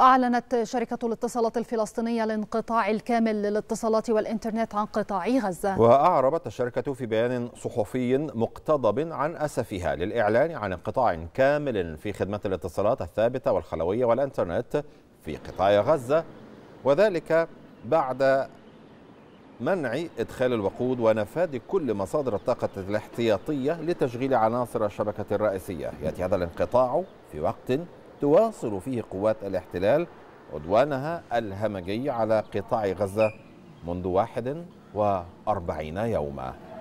أعلنت شركة الاتصالات الفلسطينية الانقطاع الكامل للاتصالات والإنترنت عن قطاع غزة وأعربت الشركة في بيان صحفي مقتضب عن أسفها للإعلان عن انقطاع كامل في خدمة الاتصالات الثابتة والخلوية والإنترنت في قطاع غزة وذلك بعد منع إدخال الوقود ونفاذ كل مصادر الطاقة الاحتياطية لتشغيل عناصر الشبكة الرئيسية يأتي هذا الانقطاع في وقت تواصل فيه قوات الاحتلال عدوانها الهمجي على قطاع غزة منذ 41 يوما